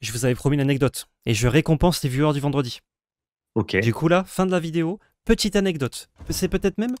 je vous avais promis une anecdote et je récompense les viewers du vendredi. Ok. Du coup, là, fin de la vidéo, petite anecdote. C'est peut-être même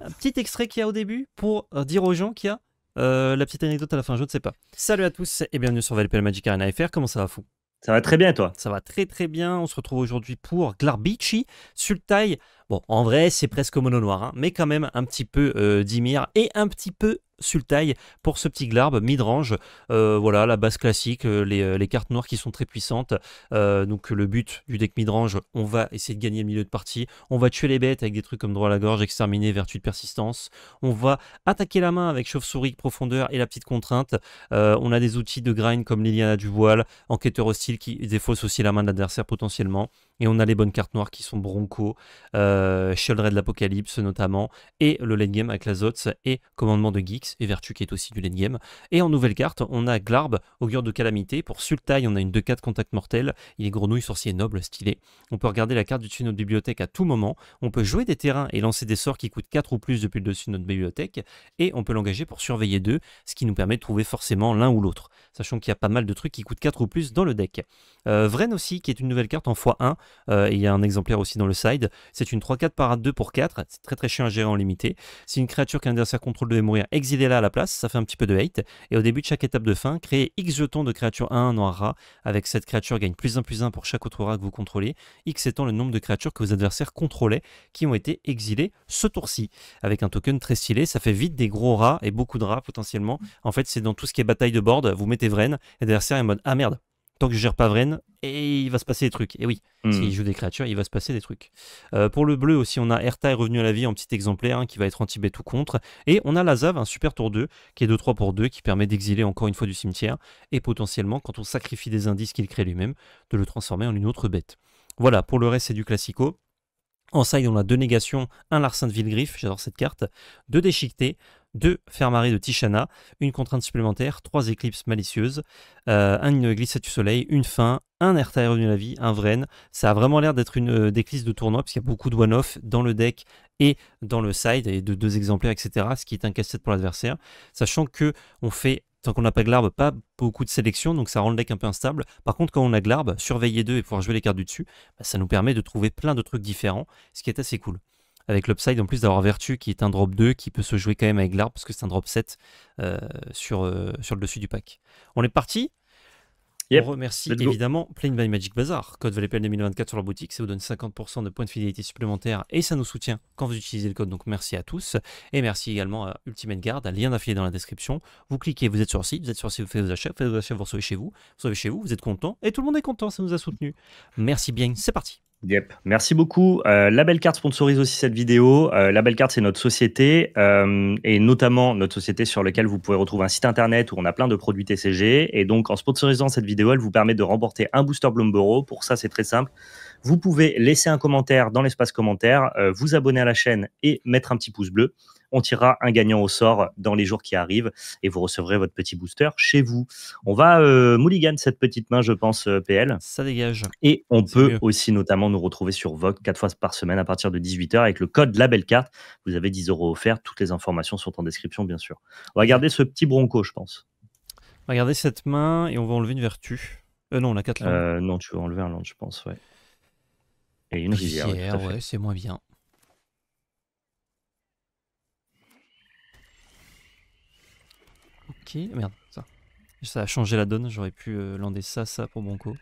un petit extrait qu'il y a au début pour euh, dire aux gens qu'il y a euh, la petite anecdote à la fin, je ne sais pas. Salut à tous et bienvenue sur VLPL Magic Arena FR. Comment ça va, fou Ça va très bien, toi Ça va très très bien. On se retrouve aujourd'hui pour Glarbici, Sultai, Bon, en vrai, c'est presque mono noir, hein, mais quand même un petit peu euh, Dimir et un petit peu Sultai pour ce petit Glarb midrange. Euh, voilà, la base classique, euh, les, cartes noires qui sont très puissantes. donc le but du deck midrange, on va essayer de gagner le milieu de partie. On va tuer les bêtes avec des trucs comme droit à la gorge, exterminer, vertu de persistance. On va attaquer la main avec chauve-souris, profondeur et la petite contrainte. on a des outils de grind comme Liliana du voile, enquêteur hostile qui défausse aussi la main de l'adversaire potentiellement. Et on a les bonnes cartes noires qui sont Bronco, euh, de l'Apocalypse notamment, et le late game avec la et Commandement de Geeks, et Vertu qui est aussi du late game. Et en nouvelle carte, on a Glarb, Augure de Calamité. Pour Sultai, on a une 2-4 contact mortel. Il est grenouille, sorcier noble, stylé. On peut regarder la carte du dessus de notre bibliothèque à tout moment. On peut jouer des terrains et lancer des sorts qui coûtent 4 ou plus depuis le dessus de notre bibliothèque. Et on peut l'engager pour surveiller deux, ce qui nous permet de trouver forcément l'un ou l'autre. Sachant qu'il y a pas mal de trucs qui coûtent 4 ou plus dans le deck. Euh, Vren aussi, qui est une nouvelle carte en x1, euh, il y a un exemplaire aussi dans le side. C'est une 3-4 par 2 pour 4. C'est très très chiant à gérer en limité. Si une créature qu'un adversaire contrôle devait mourir, exilez-la à la place. Ça fait un petit peu de hate. Et au début de chaque étape de fin, créez X jetons de créature 1 noir rat. Avec cette créature, gagne plus 1 plus 1 pour chaque autre rat que vous contrôlez. X étant le nombre de créatures que vos adversaires contrôlaient qui ont été exilées ce tour-ci. Avec un token très stylé, ça fait vite des gros rats et beaucoup de rats potentiellement. En fait, c'est dans tout ce qui est bataille de board. Vous mettez Vren, adversaire l'adversaire est en mode Ah merde, tant que je gère pas Vren, et il va se passer des trucs. Et oui, hmm. s'il joue des créatures, il va se passer des trucs. Euh, pour le bleu aussi, on a Erta est revenu à la vie en petit exemplaire, hein, qui va être anti bête ou contre. Et on a Lazav, un super tour 2, qui est 2-3 pour 2, qui permet d'exiler encore une fois du cimetière, et potentiellement, quand on sacrifie des indices qu'il crée lui-même, de le transformer en une autre bête. Voilà, pour le reste, c'est du classico. En side, on a deux négations, un larcin de Villegriffe, j'adore cette carte, deux déchiquetés, deux Fermari de Tishana, une contrainte supplémentaire, trois éclipses malicieuses, euh, un une du soleil, une fin, un revenu de la vie, un Vren. Ça a vraiment l'air d'être une euh, déclisse de tournoi, parce qu'il y a beaucoup de one-off dans le deck et dans le side, et de deux exemplaires, etc., ce qui est un casse-tête pour l'adversaire. Sachant que on fait tant qu'on n'a pas Glarb, pas beaucoup de sélection, donc ça rend le deck un peu instable. Par contre, quand on a Glarb, surveiller deux et pouvoir jouer les cartes du dessus, bah, ça nous permet de trouver plein de trucs différents, ce qui est assez cool avec l'upside en plus d'avoir Vertu qui est un drop 2 qui peut se jouer quand même avec l'arbre parce que c'est un drop 7 euh, sur, euh, sur le dessus du pack. On est parti On remercie évidemment Plain by Magic Bazaar, code VLPL 2024 sur la boutique, ça vous donne 50% de points de fidélité supplémentaires et ça nous soutient quand vous utilisez le code, donc merci à tous. Et merci également à Ultimate Guard, un lien d'affilié dans la description. Vous cliquez, vous êtes sur le site, vous êtes sur site, vous faites vos achats, vous faites recevez chez vous, vous chez vous, vous êtes content et tout le monde est content, ça nous a soutenu. Merci bien, c'est parti Merci beaucoup. Euh, La Belle Carte sponsorise aussi cette vidéo. Euh, La Belle Carte, c'est notre société euh, et notamment notre société sur laquelle vous pouvez retrouver un site internet où on a plein de produits TCG. Et donc, en sponsorisant cette vidéo, elle vous permet de remporter un booster Bloomborough. Pour ça, c'est très simple. Vous pouvez laisser un commentaire dans l'espace commentaire, euh, vous abonner à la chaîne et mettre un petit pouce bleu. On tirera un gagnant au sort dans les jours qui arrivent et vous recevrez votre petit booster chez vous. On va euh, mouligan cette petite main, je pense, euh, PL. Ça dégage. Et on peut aussi notamment nous retrouver sur Vogue 4 fois par semaine à partir de 18h avec le code LABELCARTE. Carte. Vous avez 10 euros offerts. Toutes les informations sont en description, bien sûr. On va garder ce petit bronco, je pense. On va garder cette main et on va enlever une vertu. Euh, non, la 4 non, tu veux enlever un land, je pense, ouais. Et une rivière. c'est moins bien. Ok, merde, ça. Ça a changé la donne, j'aurais pu euh, lander ça, ça pour Bronco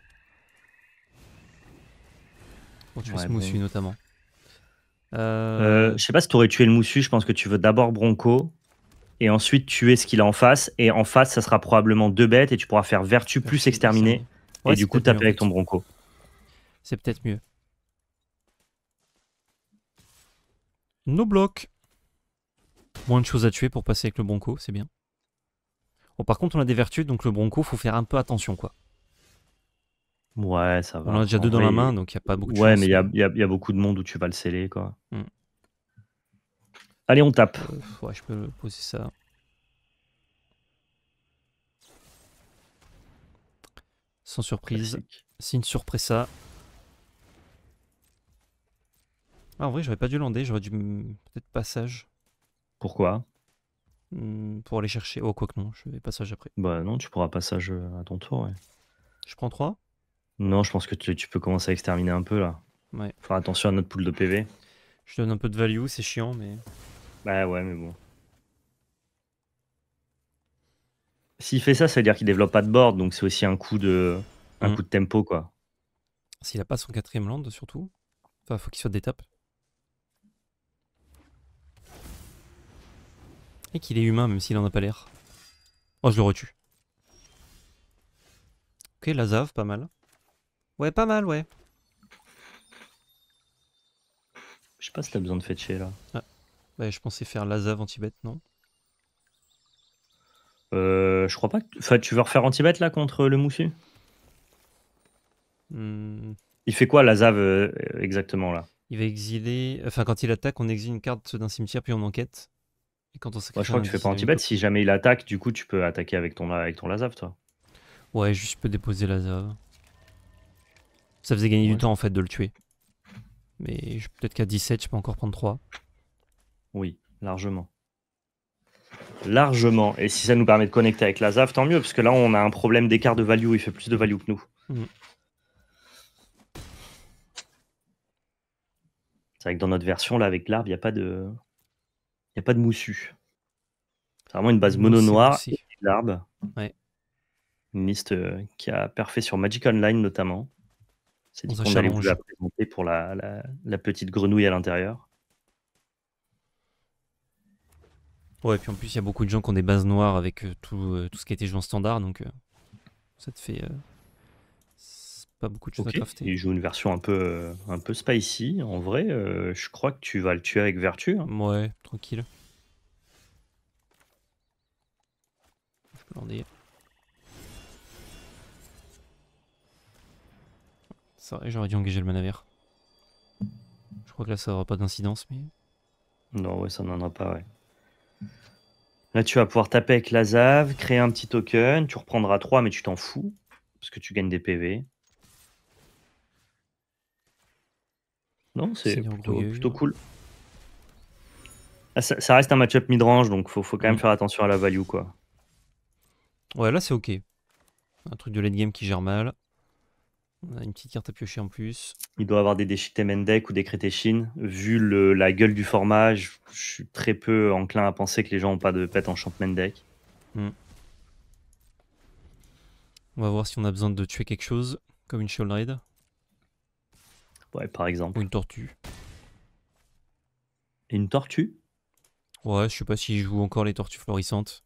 Pour tuer ce moussu notamment. Euh, euh, je sais pas si tu aurais tué le moussu, je pense que tu veux d'abord Bronco, et ensuite tuer ce qu'il a en face, et en face ça sera probablement deux bêtes, et tu pourras faire vertu ah, plus exterminer et du coup taper avec ton Bronco. C'est peut-être mieux. Nos blocs. Moins de choses à tuer pour passer avec le bronco, c'est bien. Oh, par contre, on a des vertus, donc le bronco, faut faire un peu attention, quoi. Ouais, ça va. On en a déjà deux dans la main, donc il n'y a pas beaucoup de Ouais, mais il y, a, beaucoup de monde où tu vas le sceller, quoi. Hmm. Allez, on tape. Euh, ouais, je peux poser ça. Sans surprise. C'est une surprise ça. Ah, en vrai, j'aurais pas dû lander, j'aurais dû peut-être passage. Pourquoi hmm, Pour aller chercher. Oh, quoi que non, je vais passage après. Bah non, tu pourras passage euh, à ton tour, ouais. Je prends 3 Non, je pense que tu, peux commencer à exterminer un peu là. Ouais. Faut faire attention à notre pool de PV. Je donne un peu de value, c'est chiant, mais. Bah ouais, mais bon. S'il fait ça, ça veut dire qu'il développe pas de board, donc c'est aussi un coup de, un hmm. de tempo quoi. S'il a pas son quatrième land, surtout. Enfin, faut qu'il soit d'étape. Et qu'il est humain, même s'il en a pas l'air. Oh, je le retue. Ok, Lazav, pas mal. Ouais, pas mal, ouais. Je sais pas si t'as besoin de fetcher là. Ah. Ouais, je pensais faire Lazav anti-bête, non euh, je crois pas que. Enfin, tu veux refaire anti-bête là contre le moussu hmm. Il fait quoi la euh, exactement là Il va exiler. Enfin, quand il attaque, on exile une carte d'un cimetière puis on enquête je crois que tu fais pas anti-bet. Si jamais il attaque, du coup, tu peux attaquer avec ton, avec ton Lazav, toi. Ouais, juste je peux déposer Lazav. Ça faisait gagner du temps en fait de le tuer. Mais peut-être qu'à 17, je peux encore prendre 3. Oui, largement. Largement. Et si ça nous permet de connecter avec la tant mieux, parce que là, on a un problème d'écart de value. Il fait plus de value que nous. Mm. C'est vrai que dans notre version, là, avec l'arbre, il n'y a pas de pas de moussu. C'est vraiment une base mono noire et Ouais. Une liste euh, qui a parfait sur Magic Online notamment. C'est dit qu'on pour la, la, petite grenouille à l'intérieur. Ouais, puis en plus, il y a beaucoup de gens qui ont des bases noires avec euh, tout, euh, tout, ce qui était jouant en standard, donc ça te fait pas beaucoup de choses Il joue une version un peu, euh, un peu spicy. En vrai, euh, je crois que tu vas le tuer avec vertu. Hein. Ouais, tranquille. Ça, j'aurais dû engager le manavir. Je crois que là, ça aura pas d'incidence, mais. Non, ouais, ça n'en aura pas, Là, tu vas pouvoir taper avec la ZAV, créer un petit token. Tu reprendras 3, mais tu t'en fous. Parce que tu gagnes des PV. Non, c'est plutôt, cool. Ah, ça, reste un match-up mid-range, donc faut, faut quand même mm. faire attention à la value, quoi. Ouais, là c'est ok. Un truc de late game qui gère mal. On a une petite carte à piocher en plus. Il doit avoir des déchets Mendek ou des Crétéchines. Vu la gueule du format, je, suis très peu enclin à penser que les gens ont pas de pet en champ Mendek. Mm. On va voir si on a besoin de tuer quelque chose, comme une show Raid. Ouais, par exemple. Ou une tortue. Une tortue Ouais, je sais pas s'il joue encore les tortues florissantes.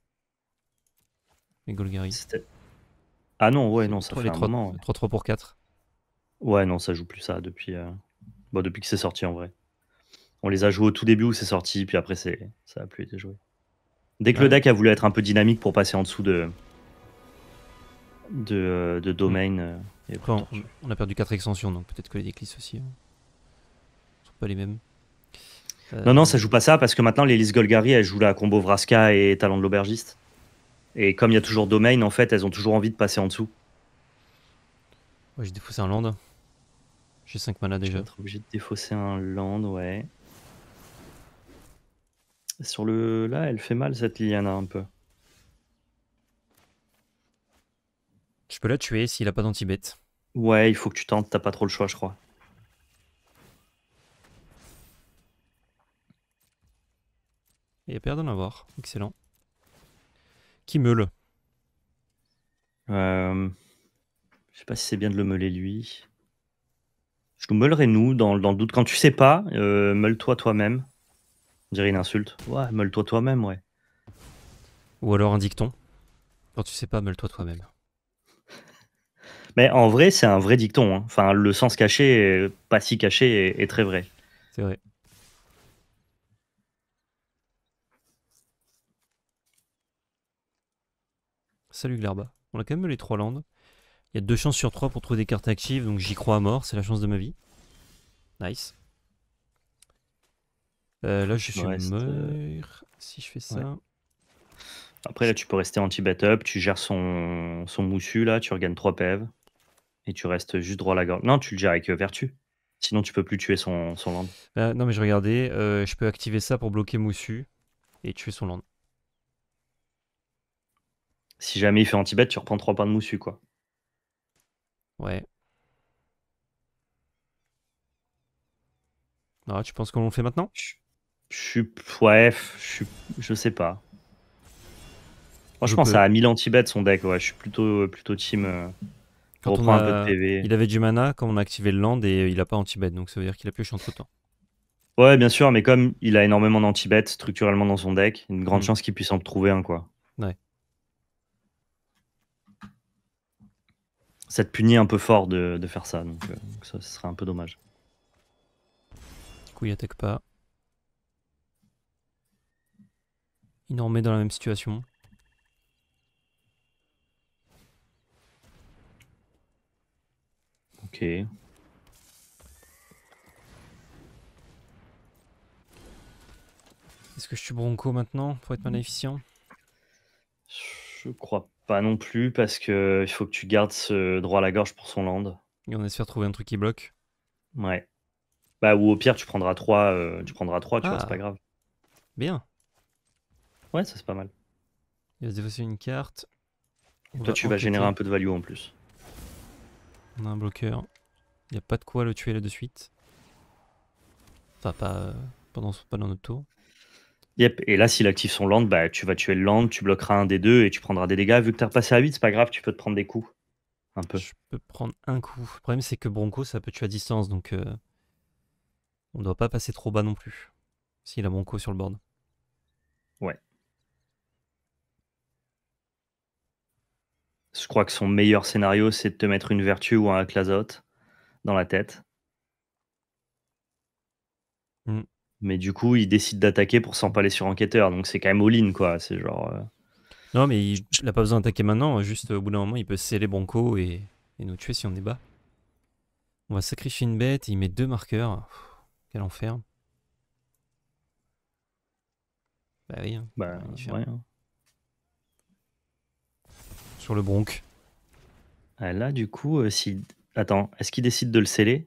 Les Golgari. Ah non, ouais, non, ça fait un 3, pour 4. Ouais, non, ça joue plus ça depuis, euh, depuis que c'est sorti en vrai. On les a joués au tout début où c'est sorti, puis après c'est... ça a plus été joué. Dès que le deck a voulu être un peu dynamique pour passer en dessous de, de, euh, de domaine, euh, on, a perdu 4 extensions, donc peut-être que les déclisses aussi hein, sont pas les mêmes. Euh, non, non, ça joue pas ça parce que maintenant, les listes Golgari, elles jouent la combo Vraska et Talent de l'Aubergiste. Et comme il y a toujours Domain, en fait, elles ont toujours envie de passer en dessous. Ouais, j'ai défaussé un land. J'ai 5 mana déjà. Je vais obligé de défausser un land, ouais. Sur le. Là, elle fait mal cette Liliana un peu. la tuer s'il a pas d'anti-bête. Ouais, il faut que tu tentes, t'as pas trop le choix, je crois. Il y a peur d'en avoir, excellent. Qui meule euh, Je sais pas si c'est bien de le meuler lui. Je meulerai nous, dans, dans, le doute. Quand tu sais pas, euh, meule-toi toi-même. On dirait une insulte. Ouais, meule-toi toi-même, ouais. Ou alors un dicton. Quand tu sais pas, meule-toi toi-même. Mais en vrai, c'est un vrai dicton. Hein. Enfin, le sens caché, pas si caché, est, très vrai. C'est vrai. Salut Glarba. On a quand même les trois landes. Il y a deux chances sur 3 pour trouver des cartes actives, donc j'y crois à mort, c'est la chance de ma vie. Nice. Euh, là, je suis euh, si je fais ça. Après, là, tu peux rester anti-bet-up, tu gères son... son moussu, là, tu regagnes 3 pèves e et tu restes juste droit à la gorge. Non, tu le gères avec euh, vertu. Sinon, tu peux plus tuer son, land. Bah, non, mais je regardais, euh, je peux activer ça pour bloquer Moussu et tuer son land. Si jamais il fait anti-bet, tu reprends 3 points de Moussu, quoi. Ouais. Ah, tu penses qu'on fait maintenant je, suis. Ouais, je, je sais pas. je, pense à 1000 anti-bet son deck, ouais. Je suis plutôt, plutôt team. Euh, il avait du mana quand on a activé le land et il n'a pas anti-bet, donc ça veut dire qu'il a pioché entre temps. Ouais, bien sûr, mais comme il a énormément d'anti-bet structurellement dans son deck, une grande mm. chance qu'il puisse en trouver un, quoi. Ouais. Ça te punit un peu fort de, faire ça, euh, donc, ça, ce serait un peu dommage. Du coup, il attaque pas. Il en remet dans la même situation. Est-ce que je suis bronco maintenant pour être maléficient Je crois pas non plus parce que il faut que tu gardes ce droit à la gorge pour son land. Et on espère trouver un truc qui bloque. Ouais. Bah ou au pire tu prendras 3, euh, tu prendras 3, vois, c'est ah. pas grave. Bien. Ouais, ça c'est pas mal. Il va se défausser une carte. Et toi tu vas générer un peu de value en plus. On a un bloqueur. Il n'y a pas de quoi le tuer là de suite. Enfin, pas, euh, pendant, dans notre tour. Yep, et là, s'il active son land, bah, tu vas tuer le land, tu bloqueras un des deux et tu prendras des dégâts. Vu que t'as repassé à 8, c'est pas grave, tu peux te prendre des coups. Un peu. Je peux prendre un coup. Le problème, c'est que Bronco, ça peut tuer à distance, donc on euh, on doit pas passer trop bas non plus. S'il a Bronco sur le board. Ouais. Je crois que son meilleur scénario, c'est de te mettre une vertu ou un clazote dans la tête. Mm. Mais du coup, il décide d'attaquer pour s'empaler sur enquêteur. Donc c'est quand même all-in, quoi. C'est genre. Euh, non, mais il n'a pas besoin d'attaquer maintenant. Juste au bout d'un moment, il peut sceller Bronco et... et, nous tuer si on est bas. On va sacrifier une bête. Il met deux marqueurs. quel enfer. Bah oui. Hein. Bah, rien sur le Bronc. Ah, là, du coup, euh, si. Attends, est-ce qu'il décide de le sceller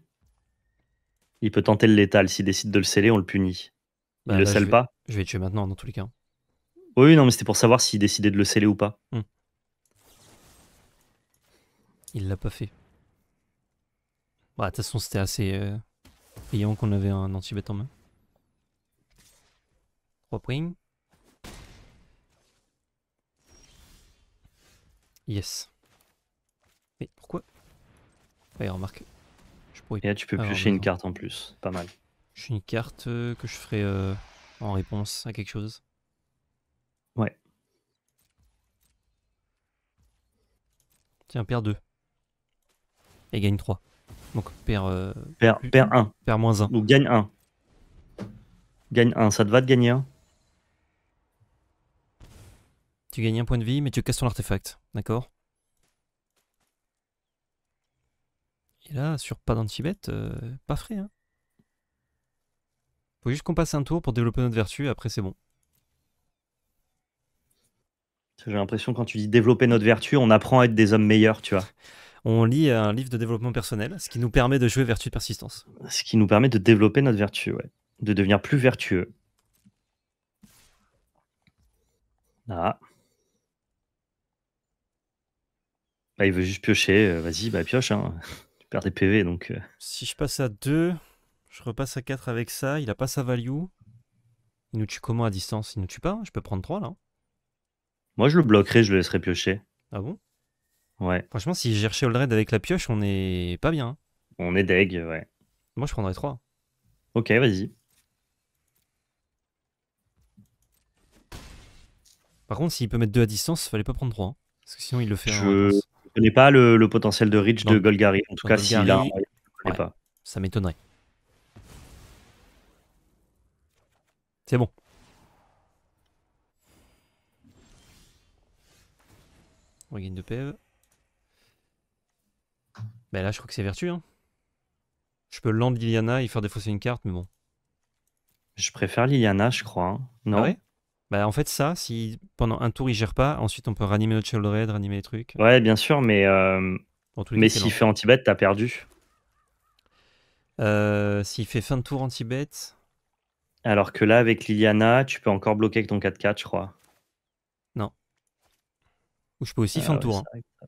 Il peut tenter le létal. S'il décide de le sceller, on le punit. Il bah, le scelle pas Je vais tuer maintenant, dans tous les cas. Oui, non, mais c'était pour savoir s'il décidait de le sceller ou pas. Hmm. Il l'a pas fait. Bah, de toute façon, c'était assez euh, brillant qu'on avait un anti-bête en main. 3 Yes. Mais pourquoi Ouais, ah, remarque. Je pourrais... Et tu peux piocher une carte en plus. Pas mal. Je suis une carte euh, que je ferai euh, en réponse à quelque chose. Ouais. Tiens, perds 2. Et gagne 3. Donc perds. Euh, 1. Perds moins 1. Donc gagne 1. Gagne 1. Ça te va de gagner 1 tu gagnes un point de vie, mais tu casses ton artefact. D'accord Et là, sur pas dans euh, pas frais. Hein. Faut juste qu'on passe un tour pour développer notre vertu, après c'est bon. J'ai l'impression quand tu dis développer notre vertu, on apprend à être des hommes meilleurs, tu vois. On lit un livre de développement personnel, ce qui nous permet de jouer vertu de persistance. Ce qui nous permet de développer notre vertu, ouais. De devenir plus vertueux. Ah. Bah, il veut juste piocher, euh, vas-y, bah pioche, hein. tu perds des PV donc. Euh. Si je passe à 2, je repasse à 4 avec ça, il a pas sa value. Il nous tue comment à distance Il nous tue pas hein? Je peux prendre 3 là hein. Moi je le bloquerai, je le laisserai piocher. Ah bon Ouais, Franchement, si je cherchais Old Red avec la pioche, on est pas bien. Hein. on est deg, ouais. Moi je prendrais 3. Ok, vas-y. Par contre, s'il peut mettre 2 à distance, il fallait pas prendre 3. Parce que sinon il le fait connais pas le, potentiel de reach de Golgari. En tout cas, s'il a, je pas. Ça m'étonnerait. C'est bon. on gagne de PV. E ben là, je crois que c'est vertu. Hein. Je peux land Liliana et faire défausser une carte, mais bon. Je préfère Liliana, je crois. Hein. Non ah bah, en fait, ça, si pendant un tour il gère pas, ensuite on peut ranimer notre Sheldred, ranimer les trucs. Ouais, bien sûr, mais, euh, mais s'il fait anti-bet, t'as perdu. Euh, s'il fait fin de tour anti-bet. Alors que là, avec Liliana, tu peux encore bloquer avec ton 4-4, je crois. Non. Ou je peux aussi fin de ah tour. Hein.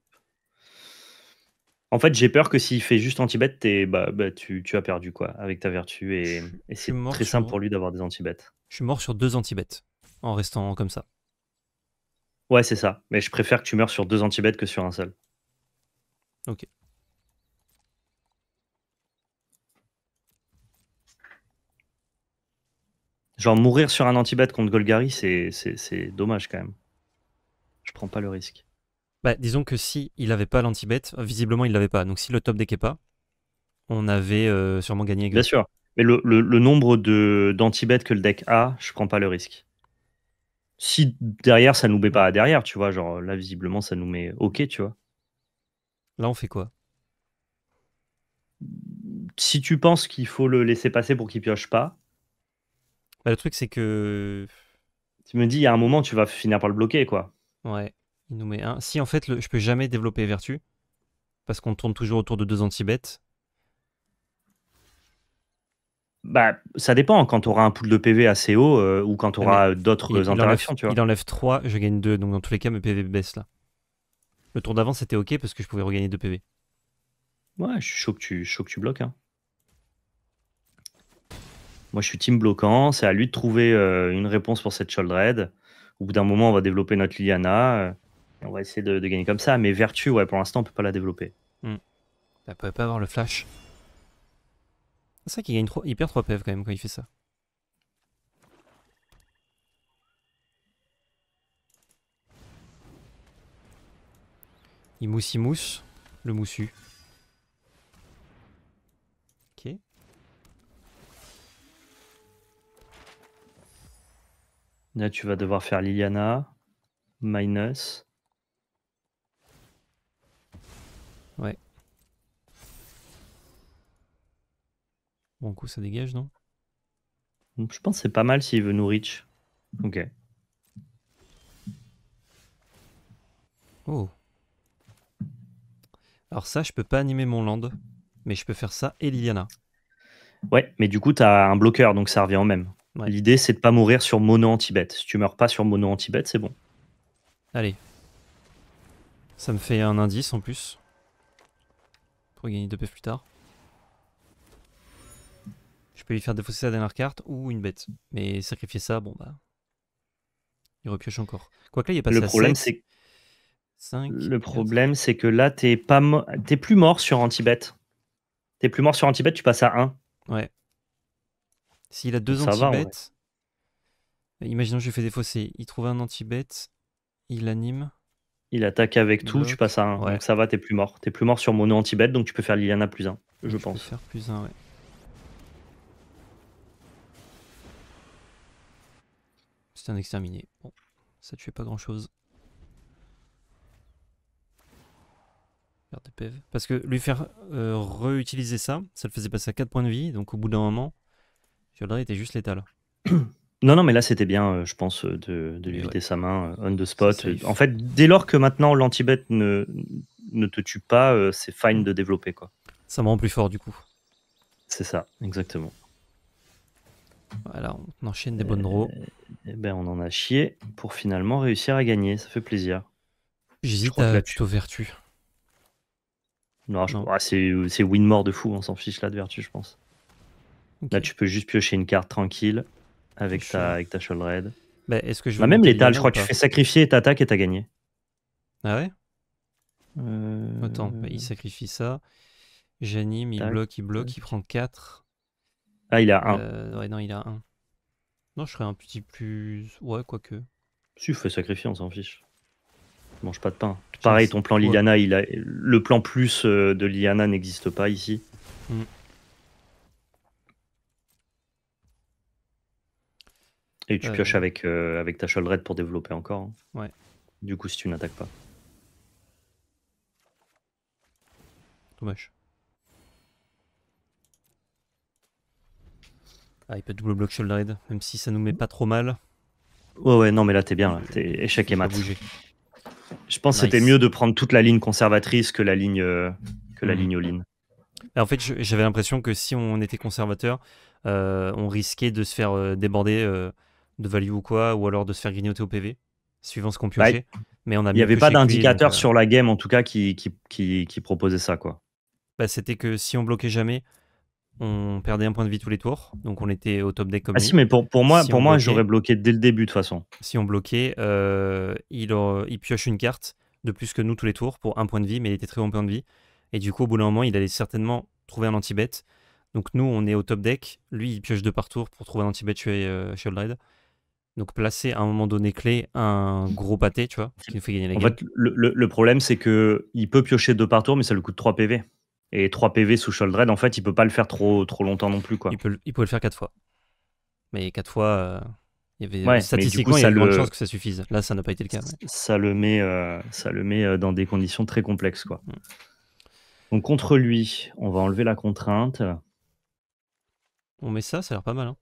En fait, j'ai peur que s'il fait juste anti-bet, bah, bah tu, as perdu quoi avec ta vertu. Et, et c'est très simple pour lui d'avoir des anti-bets. Je suis mort sur deux anti-bets en restant comme ça. Ouais, c'est ça. Mais je préfère que tu meurs sur deux antibêtes que sur un seul. Ok. Genre mourir sur un antibête contre Golgari, c'est dommage quand même. Je prends pas le risque. Bah, disons que si il avait pas l'antibête, visiblement il l'avait pas. Donc si le top est pas, on avait euh, sûrement gagné. Bien sûr. Mais le, le, nombre de danti que le deck a, je prends pas le risque. Si derrière, ça nous met pas derrière, tu vois, genre là, visiblement, ça nous met OK, tu vois. Là, on fait quoi Si tu penses qu'il faut le laisser passer pour qu'il pioche pas. Bah, le truc, c'est que. Tu me dis, il y a un moment, tu vas finir par le bloquer, quoi. Ouais, il nous met un. Si en fait, je peux jamais développer vertu, parce qu'on tourne toujours autour de deux anti-bêtes, bah, ça dépend. Quand tu auras un pool de PV assez haut euh, ou quand tu ah, d'autres interactions. tu vois. Il enlève 3, je gagne 2. Donc, dans tous les cas, mes PV baissent là. Le tour d'avant, c'était OK parce que je pouvais regagner 2 PV. Ouais, je suis chaud que tu, que tu bloques. Hein. Moi, je suis team bloquant. C'est à lui de trouver euh, une réponse pour cette raid Au bout d'un moment, on va développer notre Liliana. Euh, on va essayer de, gagner comme ça. Mais Vertu, ouais, pour l'instant, on peut pas la développer. Hmm. Elle pouvait pas avoir le flash. C'est ça qu'il gagne trop perd 3 PF quand même quand il fait ça. Il mousse, il mousse. Le moussu. Ok. Là, tu vas devoir faire Liliana. Minus. Ouais. Bon coup, ça dégage, non mm, Je pense que c'est pas mal s'il veut nous reach. Ok. Oh. Alors ça, je peux pas animer mon land, mais je peux faire ça et Liliana. Ouais, mais du coup, t'as un bloqueur, donc ça revient en même. L'idée, c'est de pas mourir sur mono anti Si tu meurs pas sur mono anti c'est bon. Allez. Ça me fait un indice en plus. Pour gagner 2 PF plus tard peux lui faire défausser sa dernière carte ou une bête. Mais sacrifier ça, bon bah. Il repioche encore. Quoique là, il a pas le problème, C'est... le problème, c'est que là, t'es, pas t'es plus mort sur anti bête T'es plus mort sur anti bête tu passes à 1. Ouais. S'il a deux anti bêtes bah, imaginons que je fais défausser. Il trouve un anti bête il anime. Il attaque avec tout, tu passes à 1. ça va, t'es plus mort. T'es plus mort sur mono anti bête donc tu peux faire Liliana plus 1, je, pense. faire plus 1, ouais. exterminé. Bon, ça tue pas grand chose. Parce que lui faire euh, réutiliser ça, ça le faisait passer à 4 points de vie, donc au bout d'un moment, j'aurais était juste létal. Non, non, mais là c'était bien, euh, je pense, euh, de, lui vider sa main on the spot. En fait, dès lors que maintenant l'antibête ne, ne te tue pas, c'est fine de développer quoi. Ça me rend plus fort du coup. C'est ça, exactement. Voilà, on enchaîne des bonnes draws. et eh, eh ben, on en a chié pour finalement réussir à gagner. Ça fait plaisir. J'hésite à plutôt vertu. c'est win de fou. On s'en fiche là de vertu, je pense. Là, tu peux juste piocher une carte tranquille avec ta, avec ta Red. Bah, est-ce que je bah, même l'étal, je crois que tu fais sacrifier, t'attaques et t'as gagné. Ah ouais euh, Attends, bah, il sacrifie ça. J'anime, il bloque, il bloque, il prend 4. Ah, il a un. Euh, ouais, non, il a un. Non, je serais un petit plus. Ouais, quoique. Si, fais sacrifier, on s'en fiche. Mange pas de pain. Pareil, ton plan Liliana, il a... le plan plus euh, de Liliana n'existe pas ici. Mm. Et tu euh. pioches avec, avec ta Sholdred pour développer encore. Hein. Ouais. Du coup, si tu n'attaques pas. Dommage. Ah, il peut double block shoulder raid, même si ça nous met pas trop mal. Ouais, ouais, non, mais là, t'es bien, T'es échec et mat. Je pense que c'était mieux de prendre toute la ligne conservatrice que la ligne, euh, que la hmm. ligne all -in. Bah, en fait, j'avais l'impression que si on était conservateur, euh, on risquait de se faire euh, déborder de value ou quoi, ou alors de se faire grignoter au PV, suivant ce qu'on bah, piochait. mais on il n'y avait pas d'indicateur sur la game, en tout cas, qui, qui, qui, qui proposait ça, quoi. Bah, c'était que si on bloquait jamais, on perdait un point de vie tous les tours, donc on était au top deck comme Ah si, mais pour, pour moi, pour moi j'aurais bloqué dès le début de toute façon. Si on bloquait, euh, il, pioche une carte de plus que nous tous les tours pour un point de vie, mais il était très bon point de vie. Et du coup, au bout d'un moment, il allait certainement trouver un anti-bet. Donc nous, on est au top deck, lui, il pioche deux par tour pour trouver un anti-bet chez, euh, Donc placer à un moment donné clé un gros pâté, tu vois, qui nous fait gagner la game. le, problème, c'est que il peut piocher deux par tour, mais ça lui coûte 3 PV. Et 3 PV sous Sholdred, en fait, il peut pas le faire trop, trop longtemps non plus. Quoi. Il, peut, le faire 4 fois. Mais 4 fois, euh, il y avait, statistiquement, il a moins chances que ça suffise. Là, ça n'a pas été le cas. Ça le met, ça le met euh, euh, dans des conditions très complexes. Quoi. Mm. Donc contre lui, on va enlever la contrainte. On met ça, ça a l'air pas mal. Hein.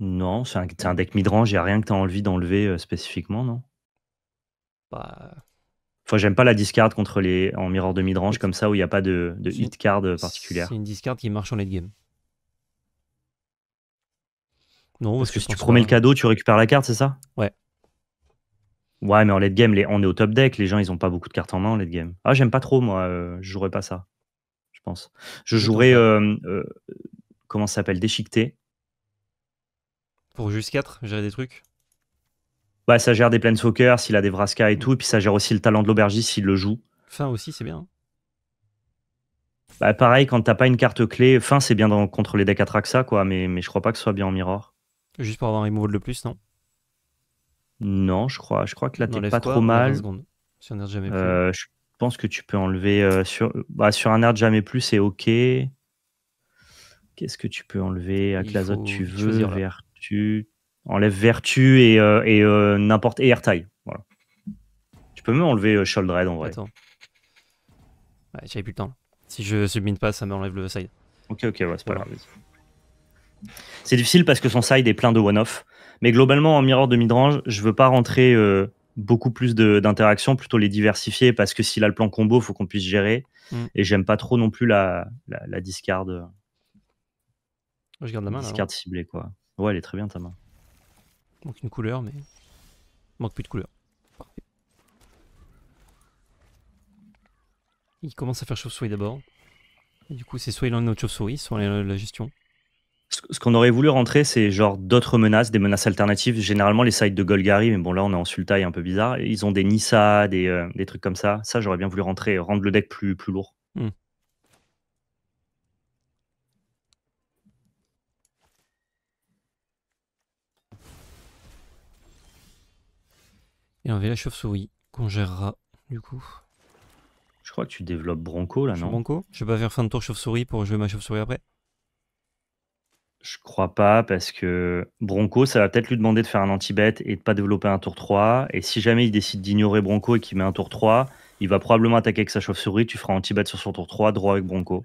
Non, c'est un, deck midrange, il n'y a rien que tu as envie d'enlever spécifiquement, non Bah j'aime pas la discard contre les en mirror de midrange comme ça où il n'y a pas de, hit card particulière. C'est une discard qui marche en late game. Non, parce que si tu promets le cadeau, tu récupères la carte, c'est ça Ouais. Ouais, mais en late game, on est au top deck, les gens ils ont pas beaucoup de cartes en main en late game. Ah, j'aime pas trop moi, euh, je jouerais pas ça. Je pense. Je jouerais euh, euh, comment ça s'appelle déchiqueté. Pour juste 4, gérer des trucs. Bah, ça gère des soccer s'il a des Vraska et mm. tout, et puis ça gère aussi le talent de l'aubergiste s'il le joue. Fin aussi, c'est bien. Bah, pareil, quand t'as pas une carte clé, fin c'est bien dans, contre les decks Atraxa, quoi, mais, mais je crois pas que ce soit bien en mirror. Juste pour avoir un removal de plus, non Non, je crois, je crois que là t'es pas trop mal. Euh, je pense que tu peux enlever euh, sur, bah, sur un jamais plus, c'est ok. Qu'est-ce que tu peux enlever Avec la tu veux Vertu, Enlève Vertu et, euh, et euh, n'importe et Airtime. Voilà. Tu peux même enlever euh, Sholdred en vrai. Ouais, j'avais plus le temps. Si je submine pas, ça me m'enlève le side. Ok, ok, ouais, c'est pas grave. C'est difficile parce que son side est plein de one-off. Mais globalement, en mirror de midrange, je veux pas rentrer euh, beaucoup plus d'interactions, plutôt les diversifier parce que s'il a le plan combo, faut qu'on puisse gérer. Mm. Et j'aime pas trop non plus la, la, discard. Je garde la main. Discard ciblée, quoi. Ouais, elle est très bien ta main. Manque une couleur, mais. Manque plus de couleur. Il commence à faire chauve-souris d'abord. Du coup, c'est soit il en une autre chauve-souris, soit la, gestion. Ce qu'on aurait voulu rentrer, c'est genre d'autres menaces, des menaces alternatives. Généralement, les sites de Golgari, mais bon, là, on est en Sultai un peu bizarre. Ils ont des Nissa, des, euh, des trucs comme ça. Ça, j'aurais bien voulu rentrer, rendre le deck plus, plus lourd. Hmm. Et un la chauve-souris qu'on gérera, du coup. Je crois que tu développes Bronco là, non Bronco Je vais pas faire fin de tour chauve-souris pour jouer ma chauve-souris après Je crois pas, parce que Bronco, ça va peut-être lui demander de faire un anti-bet et de pas développer un tour 3. Et si jamais il décide d'ignorer Bronco et qu'il met un tour 3, il va probablement attaquer avec sa chauve-souris. Tu feras anti-bet sur son tour 3, droit avec Bronco.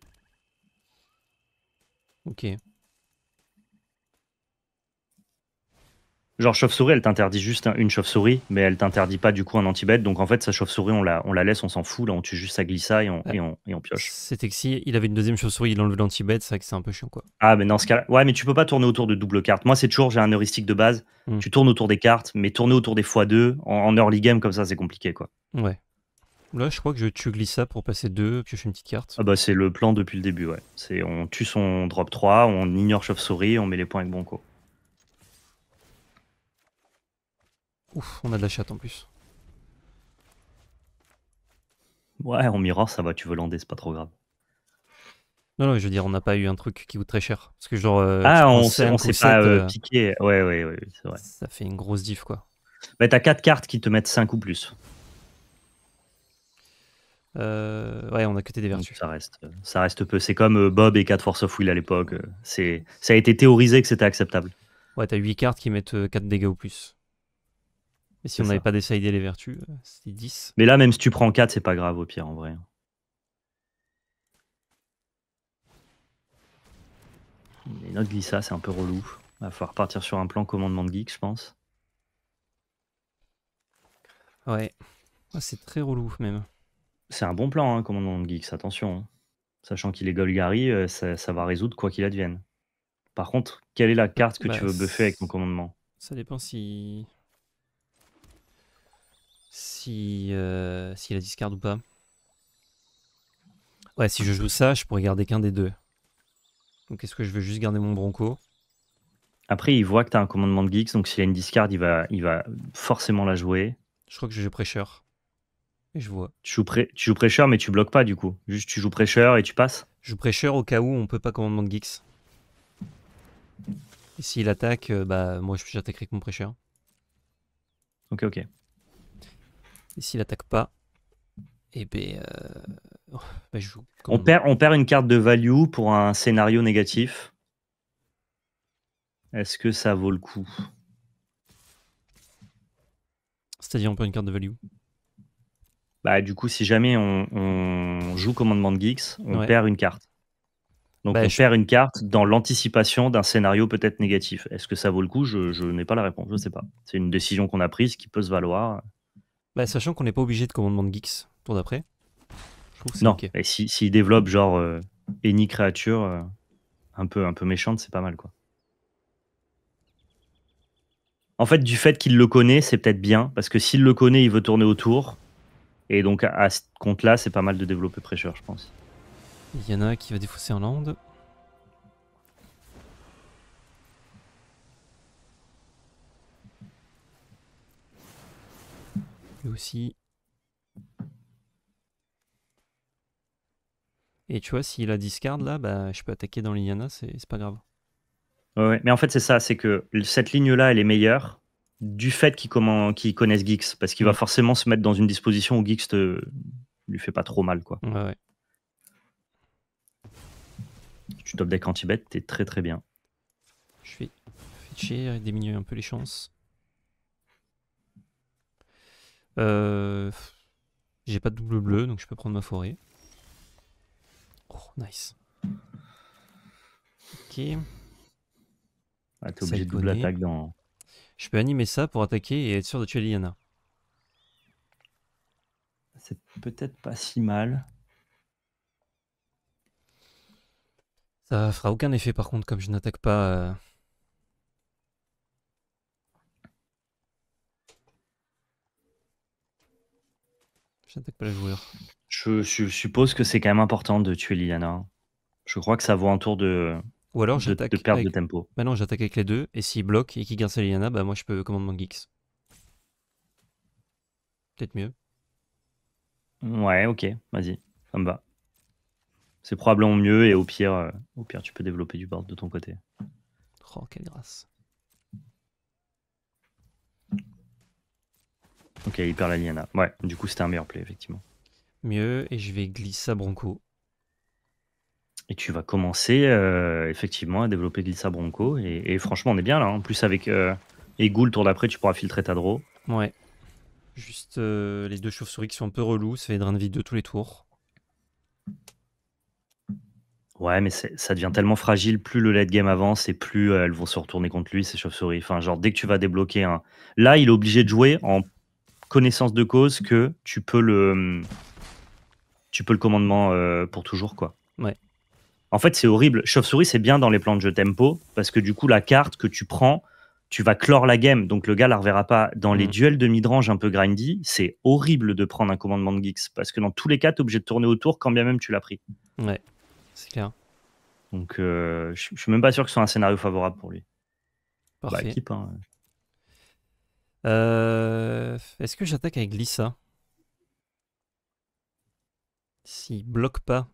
Ok. Genre chauve-souris, elle t'interdit juste une chauve-souris, mais elle t'interdit pas du coup un anti anti-bête. Donc en fait, sa chauve-souris, on la, laisse, on s'en fout. Là, on tue juste sa glissa et on, pioche. C'était que si il avait une deuxième chauve-souris, il enlève l'anti-bête. c'est vrai que c'est un peu chiant quoi. Ah, mais dans ce cas ouais, mais tu peux pas tourner autour de double carte. Moi, c'est toujours, j'ai un heuristique de base. Hmm. Tu tournes autour des cartes, mais tourner autour des fois 2 en, early game comme ça, c'est compliqué quoi. Ouais. Là, je crois que je tue Glissa pour passer 2, piocher une petite carte. Ah bah, c'est le plan depuis le début, ouais. C'est on tue son drop 3, on ignore chauve-souris, on met les points avec bonco Ouf, on a de la chatte en plus. Ouais, en miroir, ça va, tu veux lander, c'est pas trop grave. Non, non, je veux dire, on n'a pas eu un truc qui coûte très cher. Parce que genre. Euh, ah, on s'est pas euh, euh, piqué. Ouais, ouais, ouais, c'est vrai. Ça fait une grosse diff, quoi. Mais t'as 4 cartes qui te mettent 5 ou plus. ouais, on a que des vertus. Ça reste, ça reste peu. C'est comme Bob et 4 Force of Will à l'époque. Ça a été théorisé que c'était acceptable. Ouais, t'as 8 cartes qui mettent 4 dégâts ou plus. Mais si on n'avait pas décidé les vertus, euh, c'est 10. Mais là, même si tu prends 4, c'est pas grave au pire en vrai. Les hein. notes glissa, c'est un peu relou. va falloir partir sur un plan commandement de geek, je pense. Ouais. C'est très relou même. C'est un bon plan, hein, commandement de geeks, attention. Hein. Sachant qu'il est Golgari, euh, ça, va résoudre quoi qu'il advienne. Par contre, quelle est la carte que bah, tu veux buffer avec ton commandement Ça dépend si si, euh, il la discard ou pas. Ouais, si je joue ça, je pourrais garder qu'un des deux. Donc est-ce que je veux juste garder mon Bronco Après, il voit que t'as un commandement de Geeks, donc s'il a une discard, il va, il va forcément la jouer. Je crois que je joue Prêcheur. Et je vois. Tu joues, tu Prêcheur, mais tu bloques pas du coup. Juste tu joues Prêcheur et tu passes Je joue Prêcheur au cas où on peut pas commandement de Geeks. Et s'il attaque, euh, bah moi j'attaquerai avec mon Prêcheur. Ok, ok. Et s'il attaque pas, eh ben, euh, bah, On, perd, une carte de value pour un scénario négatif. Est-ce que ça vaut le coup C'est-à-dire on perd une carte de value Bah du coup, si jamais on, joue Commandement Geeks, on perd une carte. Donc bah, on perd une carte dans l'anticipation d'un scénario peut-être négatif. Est-ce que ça vaut le coup je n'ai pas la réponse, je ne sais pas. C'est une décision qu'on a prise qui peut se valoir. Bah, sachant qu'on n'est pas obligé de commandement de geeks, tour d'après. Je trouve Non, ok. et s'il développe genre euh, any créature euh, un, peu, un peu méchante, c'est pas mal quoi. En fait, du fait qu'il le connaît, c'est peut-être bien, parce que s'il le connaît, il veut tourner autour. Et donc à, ce compte-là, c'est pas mal de développer Pressure, je pense. Il y en a qui va défausser un land. et aussi. Et tu vois, s'il a discard là, bah, je peux attaquer dans l'Iliana, c'est pas grave. Ouais, mais en fait, c'est ça, c'est que cette ligne-là, elle est meilleure du fait qu'ils qu connaissent Geeks, parce qu'il va mm. forcément se mettre dans une disposition où Geeks te... lui fait pas trop mal. quoi. Ouais, Tu top deck anti-bet, t'es très très bien. Je vais euh, diminuer un peu les chances. Euh, j'ai pas de double bleu, donc je peux prendre ma forêt. Oh, nice. Ok. Ah, t'es obligé de double attaque dans... Je peux animer ça pour attaquer et être sûr de tuer Liana. C'est peut-être pas si mal. Ça fera aucun effet par contre comme je n'attaque pas... Euh, Je, hein. suppose que c'est quand même important de tuer Liliana. Je crois que ça vaut un tour de. Ou alors De, de tempo. Bah non, j'attaque avec les deux. Et s'il bloque et qu'il garde sa Liliana, bah moi je peux commandement Geeks. Peut-être mieux. Ouais, ok, vas-y, ça me va. C'est probablement mieux et au pire, euh, au pire, tu peux développer du board de ton côté. Oh, quelle grâce. Ok, il perd la Liana. Ouais, du coup, c'était un meilleur play, effectivement. Mieux, et je vais glisser à Bronco. Et tu vas commencer euh, effectivement à développer Glissa Bronco. Et, franchement, on est bien là. Hein. En plus, avec euh, le tour d'après, tu pourras filtrer ta draw. Ouais. Juste euh, les deux chauves-souris qui sont un peu relous. Ça fait drain de vie de tous les tours. Ouais, mais ça devient tellement fragile. Plus le late game avance et plus euh, elles vont se retourner contre lui, ces chauves-souris. Enfin, genre, dès que tu vas débloquer un. Là, il est obligé de jouer en connaissance de cause que tu peux le, tu peux le commandement euh, pour toujours, quoi. Ouais. En fait, c'est horrible. Chauve-souris, c'est bien dans les plans de jeu tempo, parce que du coup, la carte que tu prends, tu vas clore la game, donc le gars la reverra pas. Dans les mm. duels de midrange un peu grindy, c'est horrible de prendre un commandement de Geeks, parce que dans tous les cas, tu es obligé de tourner autour quand bien même tu l'as pris. Ouais, c'est clair. Donc, euh, je suis même pas sûr que ce soit un scénario favorable pour lui. Bah, Parfait. Hein. Euh, Est-ce que j'attaque avec Glissa S'il bloque pas.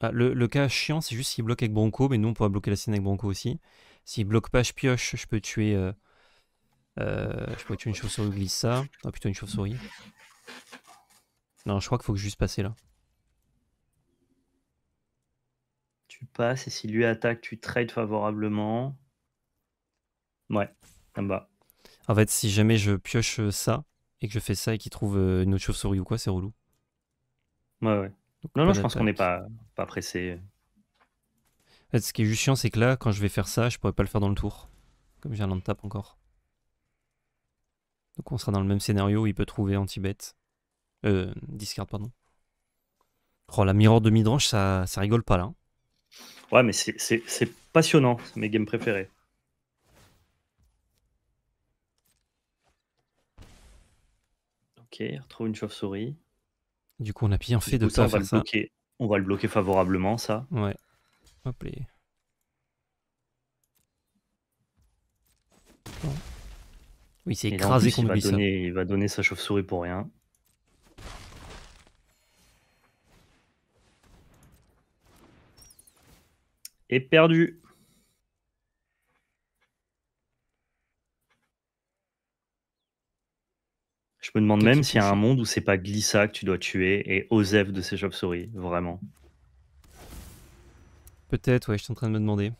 Ah, le, cas chiant, c'est juste s'il bloque avec Bronco, mais nous on pourra bloquer la scène avec Bronco aussi. S'il bloque pas, je pioche, je peux tuer. Euh, euh, je peux tuer une chauve-souris ou Glissa. Ah, plutôt une chauve-souris. Non, je crois qu'il faut que je juste passer là. Tu passes et si lui attaque, tu trades favorablement. Ouais, ça me en fait, si jamais je pioche ça et que je fais ça et qu'il trouve euh, une autre chauve-souris ou quoi, c'est relou. Ouais, ouais. non, non, je pense qu'on n'est pas, pas pressé. En fait, ce qui est juste chiant, c'est que là, quand je vais faire ça, je pourrais pas le faire dans le tour. Comme j'ai un land tap encore. Donc on sera dans le même scénario où il peut trouver anti-bet. Euh, discard, pardon. Oh, la miroir de midrange, ça, ça rigole pas là. Hein. Ouais, mais c'est passionnant, c'est mes games préférés. Ok, retrouve une chauve-souris. Du coup, on a bien fait de ça, Ok, on va le bloquer. favorablement, ça. Ouais. Hop les... Oui, c'est écrasé qu'on donner, Il va donner sa chauve-souris pour rien. Et perdu. Je me demande même s'il y a un monde où c'est pas Glissa que tu dois tuer et Osef de ces chauves-souris, vraiment. Peut-être, ouais, je suis en train de me demander.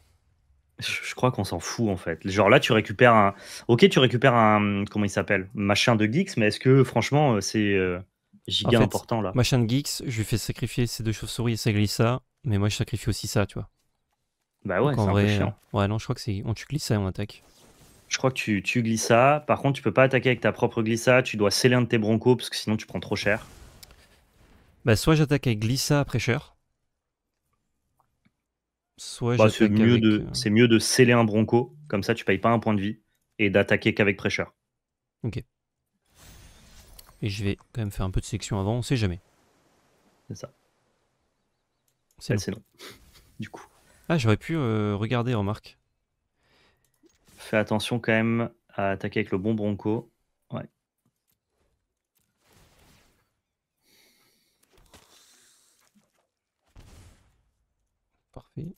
Je, crois qu'on s'en fout en fait. Genre là, tu récupères un. Ok, tu récupères un. Comment il s'appelle Machin de Geeks, mais est-ce que franchement, euh, c'est euh, giga important là Machin de Geeks, je lui fais sacrifier ces deux chauves-souris et sa glissa, mais moi je sacrifie aussi ça, tu vois. Bah ouais, c'est euh, Ouais, non, je crois que c'est. On tue glissa et on attaque. Je crois que tu, tu glissas. Par contre, tu peux pas attaquer avec ta propre glissa. Tu dois sceller un de tes broncos parce que sinon tu prends trop cher. Bah, soit j'attaque avec glissa à cher. Soit bah, j'attaque C'est mieux, avec... Euh, c'est mieux de sceller un bronco. Comme ça, tu payes pas un point de vie. Et d'attaquer qu'avec prêcheur. Ok. Et je vais quand même faire un peu de section avant, on sait jamais. C'est ça. C'est non. Du coup. Ah, j'aurais pu euh, regarder, remarque. Fais attention quand même à attaquer avec le bon bronco. Ouais. Parfait.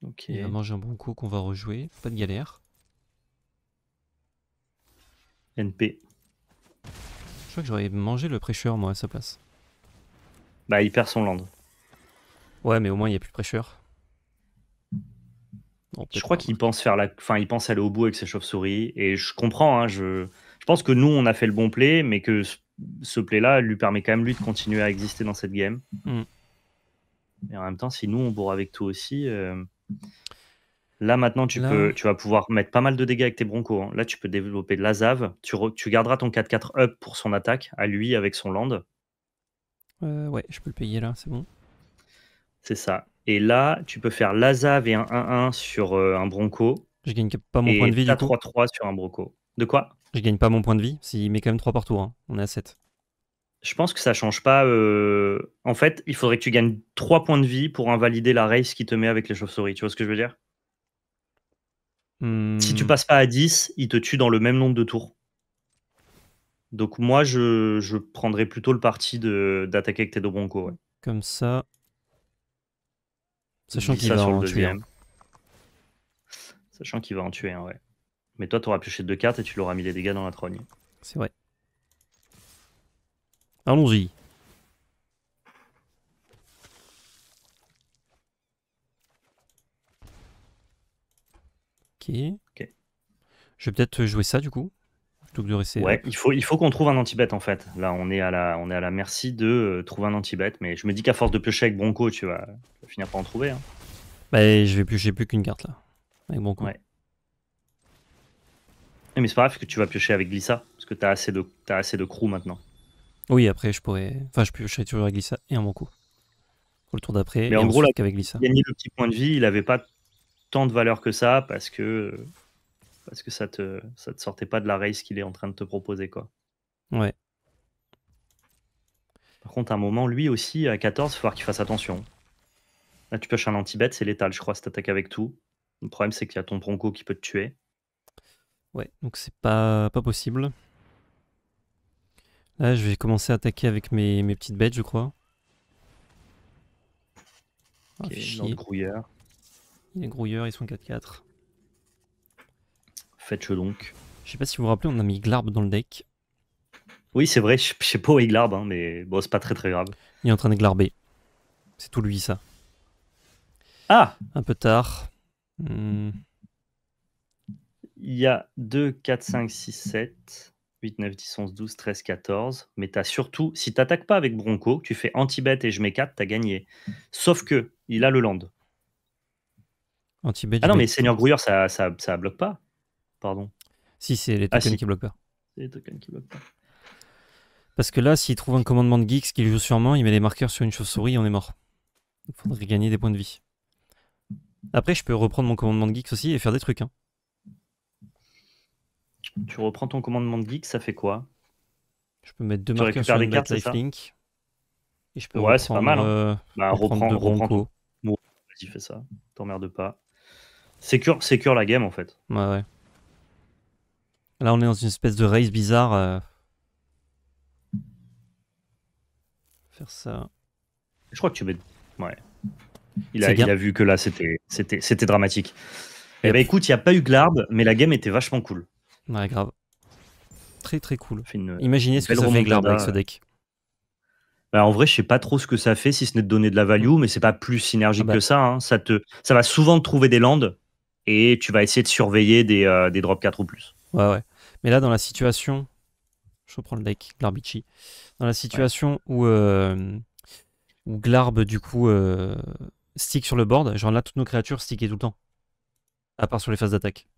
Ok. Il va manger un bronco qu'on va rejouer. Pas de galère. NP. Je crois que j'aurais mangé le prêcheur moi à sa place. Bah il perd son land. Ouais, mais au moins, il n'y a plus de pressure. je crois qu'il pense faire la, enfin, il pense aller au bout avec ses chauves-souris. Et je comprends. Hein, je... pense que nous, on a fait le bon play, mais que ce play-là lui permet quand même lui de continuer à exister dans cette game. Hmm. Et en même temps, si nous, on bourre avec tout aussi. Euh, là maintenant, tu, Peux, tu vas pouvoir mettre pas mal de dégâts avec tes broncos. Hein. Là, tu peux développer de la Zav. Tu, garderas ton 4-4 up pour son attaque à lui avec son land. Euh, ouais, je peux le payer là, c'est bon. C'est ça. Et là, tu peux faire l'Azav et un 1-1 sur euh, un Bronco. Je gagne pas mon point de vie. du coup. 3-3 sur un Bronco. De quoi Je gagne pas mon point de vie. S'il met quand même 3 par tour, on est à 7. Je pense que ça change pas. Euh, en fait, il faudrait que tu gagnes 3 points de vie pour invalider la race qui te met avec les chauves-souris. Tu vois ce que je veux dire hmm. Si tu passes pas à 10, il te tue dans le même nombre de tours. Donc moi, je, prendrais plutôt le parti d'attaquer avec tes deux Broncos. Comme ça, Sachant qu'il va en tuer Sachant qu'il va en tuer un, ouais. Mais toi, t'auras auras pioché deux cartes et tu l'auras mis les dégâts dans la trogne. C'est vrai. Allons-y. Ok. Je vais peut-être jouer ça du coup. Ouais, il faut, il faut qu'on trouve un anti-bet en fait. Là, on est à la, on est à la merci de euh, trouver un anti-bet. Mais je me dis qu'à force de piocher avec Bronco, tu vas, finir par en trouver. Hein. Bah, je vais piocher plus qu'une carte là. Avec Bronco. Ouais. Mais c'est pas grave que tu vas piocher avec Glissa. Parce que t'as assez, de, as assez de crew maintenant. Oui, après, je pourrais. Enfin, je piocherai toujours avec Glissa et un Bronco. Pour le tour d'après. Mais en gros, là, avec Glissa. Il le petit point de vie. Il avait pas tant de valeur que ça parce que euh, parce que ça te, ça te sortait pas de la race qu'il est en train de te proposer. Quoi. Ouais. Par contre, à un moment, lui aussi, à 14, il faut falloir qu'il fasse attention. Là, tu pioches un anti-bête, c'est létal, je crois, si attaques avec tout. Le problème, c'est qu'il y a ton bronco qui peut te tuer. Ouais, donc c'est pas, pas possible. Là, je vais commencer à attaquer avec mes, petites bêtes, je crois. Ah, ok, il est grouilleur. Il est grouilleur, ils sont 4-4. Fetch donc. Je sais pas si vous vous rappelez, on a mis Glarb dans le deck. Oui, c'est vrai, je sais pas où est Glarb, hein, mais bon, c'est pas très très grave. Il est en train de glarber. C'est tout lui, ça. Ah Un peu tard. Il y a 2, 4, 5, 6, 7, 8, 9, 10, 11, 12, 13, 14. Mais t'as surtout, si t'attaques pas avec Bronco, tu fais anti-bet et je mets 4, t'as gagné. Sauf que, il a le land. Anti-bet. Ah non, mais Seigneur Grouilleur, ça, ça, ça bloque pas. Pardon. Si, ah, c'est les tokens qui bloquent pas. bloquent Parce que là, s'il trouve un commandement de Geeks qu'il joue sûrement, il met des marqueurs sur une chauve-souris, on est mort. Il faudrait gagner des points de vie. Après, je peux reprendre mon commandement de Geeks aussi et faire des trucs. Hein. Tu reprends ton commandement de Geeks, ça fait quoi Je peux mettre deux marqueurs sur cartes, Lifelink. Et je peux ouais, c'est pas mal. Hein. Euh, bah, reprends, reprends ton... vas-y, fais ça. T'emmerdes pas. Secure la game, en fait. Ouais, ouais. Là, on est dans une espèce de race bizarre. Euh. Faire ça. Je crois que tu mets. Ouais. Il a, a vu que là, c'était dramatique. Eh ben écoute, il n'y a pas eu Glarb, mais la game était vachement cool. Ouais, grave. Très très cool. Imaginez ce que ça fait avec ce deck. Bah, en vrai, je sais pas trop ce que ça fait si ce n'est de donner de la value, mais c'est pas plus synergique ah bah. que ça. Hein. Ça, te, ça va souvent te trouver des landes et tu vas essayer de surveiller des, euh, des drop 4 ou plus. Ouais, ouais. Mais là, dans la situation, je reprends le deck Glarbici. Dans la situation euh, où, Glarb, du coup, euh, stick sur le board, genre là, toutes nos créatures stickaient tout le temps. À part sur les phases d'attaque.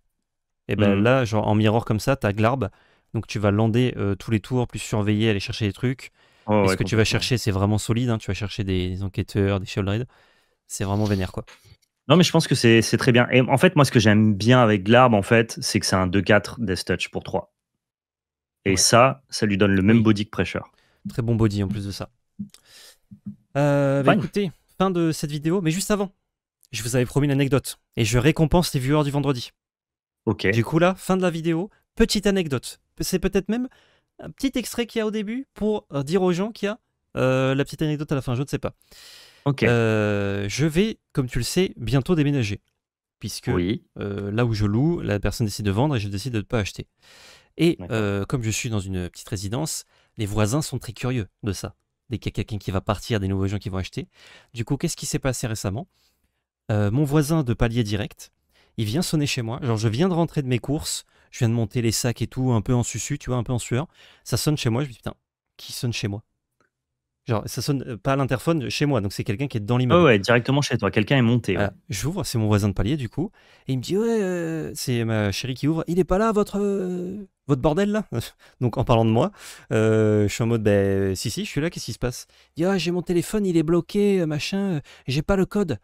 Et ben mhm. là, genre en miroir comme ça, t'as Glarb. Donc tu vas lander euh, tous les tours, plus surveiller, aller chercher des trucs. et ce que tu vas chercher, c'est vraiment solide. Hein. tu vas chercher des, enquêteurs, des Shield C'est vraiment vénère, quoi. Non, mais je pense que c'est très bien. Et en fait, moi, ce que j'aime bien avec Glarb, en fait, c'est que c'est un 2-4 Death Touch pour 3. Et ça, ça lui donne le même body que Pressure. Très bon body en plus de ça. Euh, bah, écoutez, fin de cette vidéo, mais juste avant, je vous avais promis une anecdote. Et je récompense les viewers du vendredi. Ok. Du coup, là, fin de la vidéo, petite anecdote. C'est peut-être même un petit extrait qu'il y a au début pour euh, dire aux gens qu'il y a euh, la petite anecdote à la fin, je ne sais pas. Euh, je vais, comme tu le sais, bientôt déménager. Puisque euh, là où je loue, la personne décide de vendre et je décide de ne pas acheter. Et euh, comme je suis dans une petite résidence, les voisins sont très curieux de ça. Dès qu'il y a quelqu'un qui va partir, des nouveaux gens qui vont acheter. Du coup, qu'est-ce qui s'est passé récemment Mon voisin de palier direct, il vient sonner chez moi. Genre, je viens de rentrer de mes courses, je viens de monter les sacs et tout, un peu en susu, tu vois, un peu en sueur. Ça sonne chez moi, je me dis putain, qui sonne chez moi Genre, ça sonne euh, pas à l'interphone euh, chez moi, donc c'est quelqu'un qui est dans l'immeuble. Oh ouais, directement chez toi, quelqu'un est monté. J'ouvre, c'est mon voisin de palier du coup, et il me dit Ouais, euh, c'est ma chérie qui ouvre, il est pas là votre, votre bordel là Donc en parlant de moi, je suis en mode Ben si, si, je suis là, qu'est-ce qui se passe Il dit Ah, j'ai mon téléphone, il est bloqué, machin, j'ai pas le code.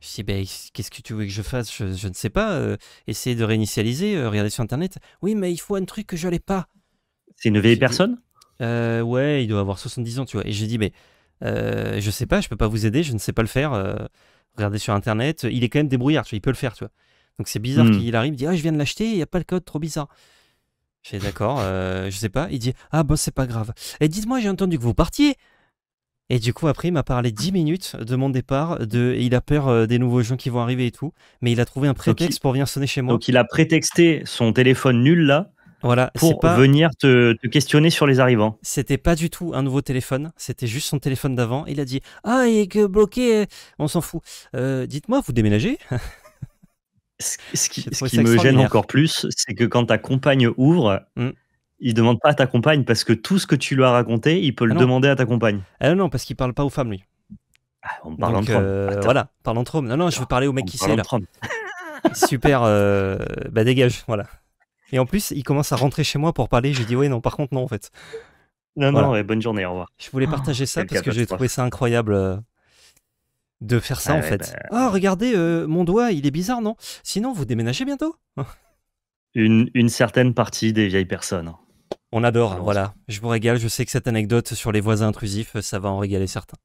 Je dis Ben qu'est-ce que tu veux que je fasse je, je, ne sais pas, essayer de réinitialiser, regardez sur internet. Oui, mais il faut un truc que je n'ai pas. C'est une vieille personne euh, ouais, il doit avoir 70 ans, tu vois. Et j'ai dit, mais euh, je sais pas, je peux pas vous aider, je ne sais pas le faire. Euh, regardez sur internet, il est quand même débrouillard, tu vois, il peut le faire, tu vois. Donc c'est bizarre hmm. qu'il arrive, il dit, ah, je viens de l'acheter, il n'y a pas le code, trop bizarre. je J'ai d'accord, je sais pas. Il dit, ah bah c'est pas grave. Et dites-moi, j'ai entendu que vous partiez. Et du coup, après, il m'a parlé 10 minutes de mon départ. De... Il a peur des nouveaux gens qui vont arriver et tout. Mais il a trouvé un prétexte pour venir sonner chez moi. Donc, il a prétexté son téléphone nul là voilà, pour pas... venir te, questionner sur les arrivants. C'était pas du tout un nouveau téléphone, c'était juste son téléphone d'avant. Il a dit Ah, il est que bloqué, on s'en fout. Euh, dites-moi, vous déménagez Ce, qui, me gêne encore plus, c'est que quand ta compagne ouvre, hum. il demande pas à ta compagne parce que tout ce que tu lui as raconté, il peut le ah demander à ta compagne. Ah non, parce qu'il parle pas aux femmes, lui. on parle entre Voilà, parle entre hommes. Non, non, je veux parler au mec qui sait là. Super, euh, bah dégage, voilà. Et en plus, il commence à rentrer chez moi pour parler. J'ai dit, ouais, non, par contre, non, en fait. Non, non, ouais, bonne journée, au revoir. Je voulais partager ah, ça parce que j'ai trouvé ça incroyable euh, de faire ça, ah en fait. Oh, regardez, euh, mon doigt, il est bizarre, non Sinon, vous déménagez bientôt une, certaine partie des vieilles personnes. On adore, voilà. Je vous régale, je sais que cette anecdote sur les voisins intrusifs, ça va en régaler certains.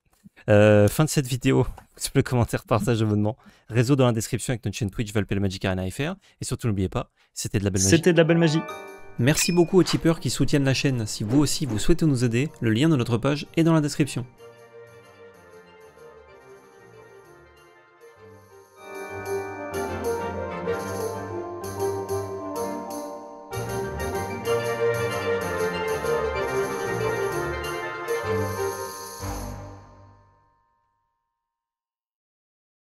Euh, fin de cette vidéo. Le commentaire, partage, abonnement. Réseau dans la description avec notre chaîne Twitch Valpel Magic Arena FR. Et surtout, n'oubliez pas, c'était de la belle magie. C'était de la belle magie. Merci beaucoup aux tipeurs qui soutiennent la chaîne. Si vous aussi vous souhaitez nous aider, le lien de notre page est dans la description.